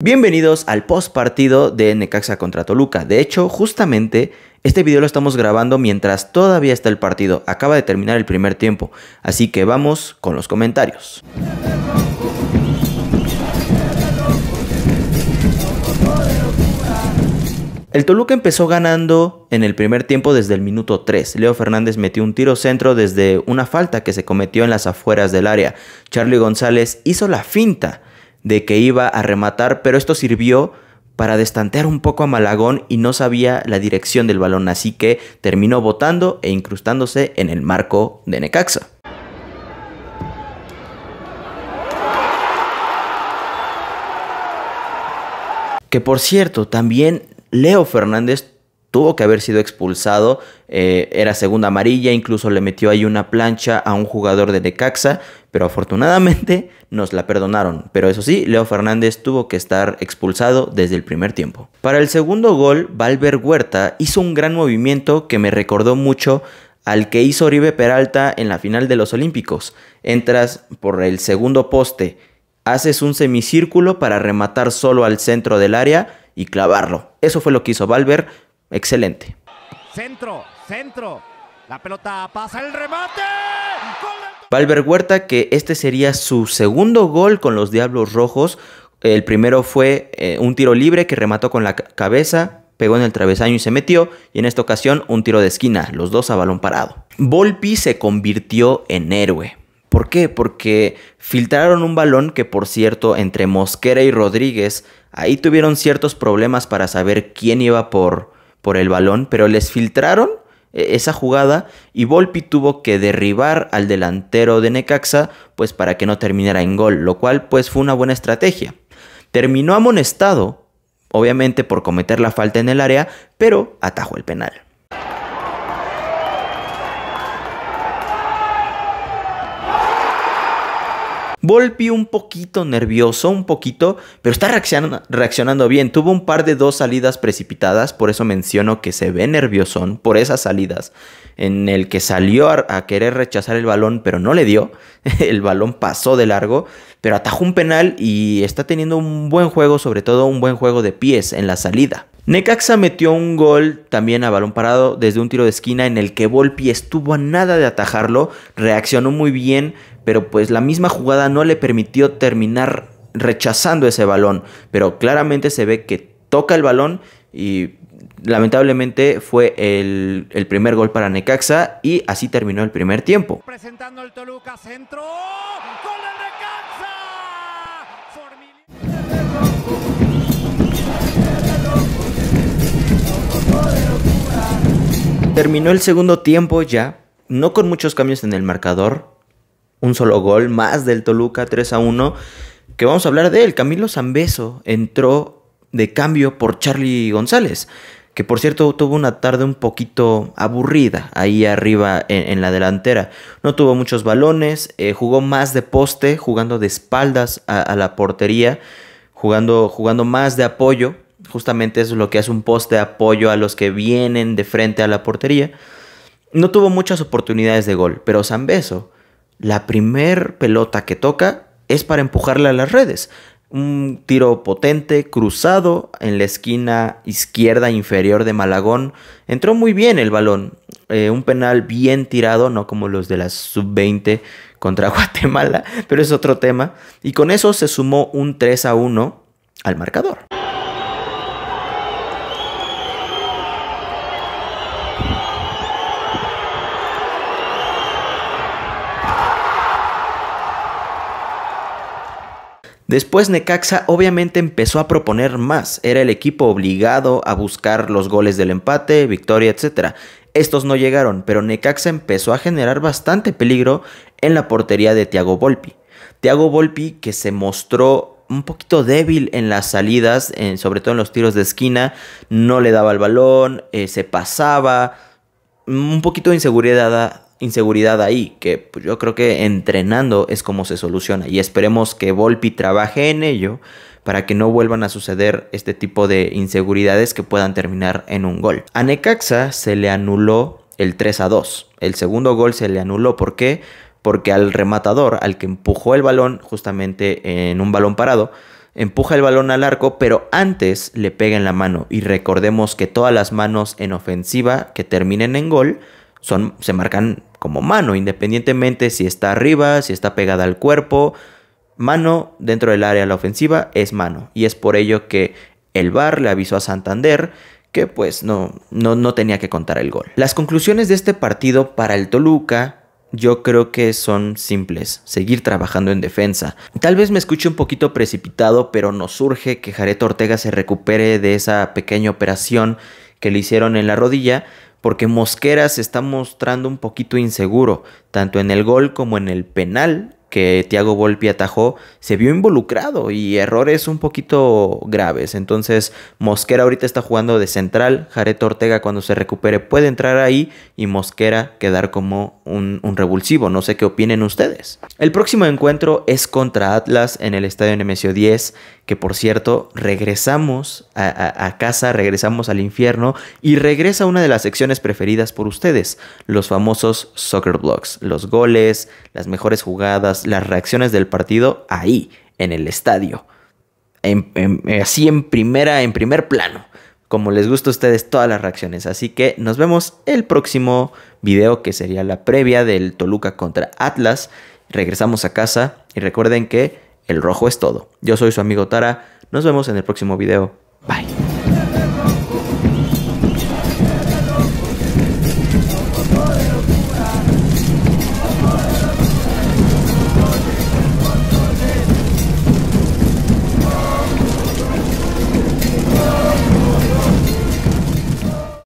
Bienvenidos al post partido de Necaxa contra Toluca. De hecho, justamente este video lo estamos grabando mientras todavía está el partido. Acaba de terminar el primer tiempo. Así que vamos con los comentarios. El Toluca empezó ganando en el primer tiempo desde el minuto 3. Leo Fernández metió un tiro centro desde una falta que se cometió en las afueras del área. Charlie González hizo la finta de que iba a rematar, pero esto sirvió para destantear un poco a Malagón y no sabía la dirección del balón, así que terminó botando e incrustándose en el marco de Necaxa. Que por cierto, también Leo Fernández tuvo que haber sido expulsado. Eh, era segunda amarilla, incluso le metió ahí una plancha a un jugador de Decaxa, pero afortunadamente nos la perdonaron. Pero eso sí, Leo Fernández tuvo que estar expulsado desde el primer tiempo. Para el segundo gol, Valver Huerta hizo un gran movimiento que me recordó mucho al que hizo Oribe Peralta en la final de los Olímpicos. Entras por el segundo poste, haces un semicírculo para rematar solo al centro del área y clavarlo. Eso fue lo que hizo Valver excelente. Centro, centro. La pelota pasa el remate. Valver Huerta, que este sería su segundo gol con los Diablos Rojos. El primero fue eh, un tiro libre que remató con la cabeza, pegó en el travesaño y se metió, y en esta ocasión un tiro de esquina, los dos a balón parado. Volpi se convirtió en héroe. ¿Por qué? Porque filtraron un balón que por cierto entre Mosquera y Rodríguez ahí tuvieron ciertos problemas para saber quién iba por, por el balón, pero les filtraron eh, esa jugada y Volpi tuvo que derribar al delantero de Necaxa pues para que no terminara en gol, lo cual pues fue una buena estrategia. Terminó amonestado, obviamente por cometer la falta en el área, pero atajó el penal. Volpi un poquito nervioso, un poquito, pero está reaccionando, bien. Tuvo un par de dos salidas precipitadas, por eso menciono que se ve nerviosón por esas salidas, en el que salió a, a querer rechazar el balón, pero no le dio. el balón pasó de largo, pero atajó un penal y está teniendo un buen juego, sobre todo un buen juego de pies en la salida. Necaxa metió un gol también a balón parado desde un tiro de esquina en el que Volpi estuvo a nada de atajarlo, reaccionó muy bien, pero pues la misma jugada no le permitió terminar rechazando ese balón, pero claramente se ve que toca el balón y lamentablemente fue el, primer gol para Necaxa y así terminó el primer tiempo. el Terminó el segundo tiempo ya, no con muchos cambios en el marcador, un solo gol más del Toluca, 3 a 1, que vamos a hablar de él. Camilo Zambeso entró de cambio por Charlie González, que por cierto tuvo una tarde un poquito aburrida ahí arriba en, la delantera. No tuvo muchos balones, eh, jugó más de poste, jugando de espaldas a, la portería, jugando, jugando más de apoyo. Justamente es lo que hace un poste de apoyo a los que vienen de frente a la portería. No tuvo muchas oportunidades de gol, pero Zambeso la primer pelota que toca es para empujarla a las redes. Un tiro potente, cruzado en la esquina izquierda inferior de Malagón. Entró muy bien el balón. Eh, un penal bien tirado, no como los de las sub-20 contra Guatemala, pero es otro tema. Y con eso se sumó un 3 a 1 al marcador. Después Necaxa obviamente empezó a proponer más, era el equipo obligado a buscar los goles del empate, victoria, etc. Estos no llegaron, pero Necaxa empezó a generar bastante peligro en la portería de Thiago Volpi. Thiago Volpi que se mostró un poquito débil en las salidas, en, sobre todo en los tiros de esquina, no le daba el balón, eh, se pasaba, un poquito de inseguridad inseguridad ahí, que pues, yo creo que entrenando es como se soluciona y esperemos que Volpi trabaje en ello para que no vuelvan a suceder este tipo de inseguridades que puedan terminar en un gol. A Necaxa se le anuló el 3 a 2. El segundo gol se le anuló. ¿Por qué? Porque al rematador, al que empujó el balón, justamente en un balón parado, empuja el balón al arco, pero antes le pega en la mano. Y recordemos que todas las manos en ofensiva que terminen en gol son, se marcan como mano, independientemente si está arriba, si está pegada al cuerpo. Mano dentro del área de la ofensiva es mano. Y es por ello que el VAR le avisó a Santander que pues no, no, no tenía que contar el gol. Las conclusiones de este partido para el Toluca yo creo que son simples, seguir trabajando en defensa. Tal vez me escuche un poquito precipitado, pero nos surge que Jareto Ortega se recupere de esa pequeña operación que le hicieron en la rodilla, porque Mosquera se está mostrando un poquito inseguro, tanto en el gol como en el penal que Thiago Volpi atajó, se vio involucrado y errores un poquito graves. Entonces, Mosquera ahorita está jugando de central, Jared Ortega cuando se recupere puede entrar ahí y Mosquera quedar como un, revulsivo. No sé qué opinen ustedes. El próximo encuentro es contra Atlas en el estadio Nemesio 10, que por cierto, regresamos a, casa, regresamos al infierno y regresa una de las secciones preferidas por ustedes, los famosos soccer blocks. los goles, las mejores jugadas, las reacciones del partido ahí, en el estadio. así en primera, en primer plano como les gusta a ustedes todas las reacciones. Así que nos vemos el próximo video que sería la previa del Toluca contra Atlas. Regresamos a casa y recuerden que el rojo es todo. Yo soy su amigo Tara. Nos vemos en el próximo video. Bye.